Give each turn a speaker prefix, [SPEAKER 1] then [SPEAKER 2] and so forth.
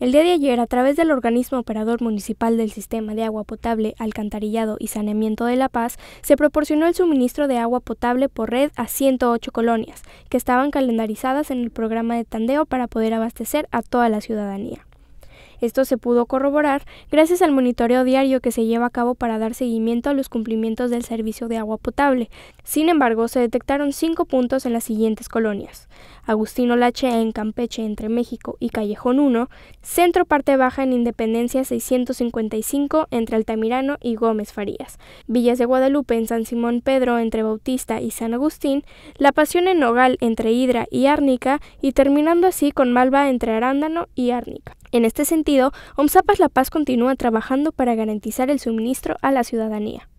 [SPEAKER 1] El día de ayer, a través del organismo operador municipal del sistema de agua potable, alcantarillado y saneamiento de La Paz, se proporcionó el suministro de agua potable por red a 108 colonias, que estaban calendarizadas en el programa de tandeo para poder abastecer a toda la ciudadanía. Esto se pudo corroborar gracias al monitoreo diario que se lleva a cabo para dar seguimiento a los cumplimientos del servicio de agua potable. Sin embargo, se detectaron cinco puntos en las siguientes colonias. Agustín Olache en Campeche entre México y Callejón 1, Centro Parte Baja en Independencia 655 entre Altamirano y Gómez Farías, Villas de Guadalupe en San Simón Pedro entre Bautista y San Agustín, La Pasión en Nogal entre Hidra y Árnica y terminando así con Malva entre Arándano y Árnica. En este sentido, sentido, La Paz continúa trabajando para garantizar el suministro a la ciudadanía.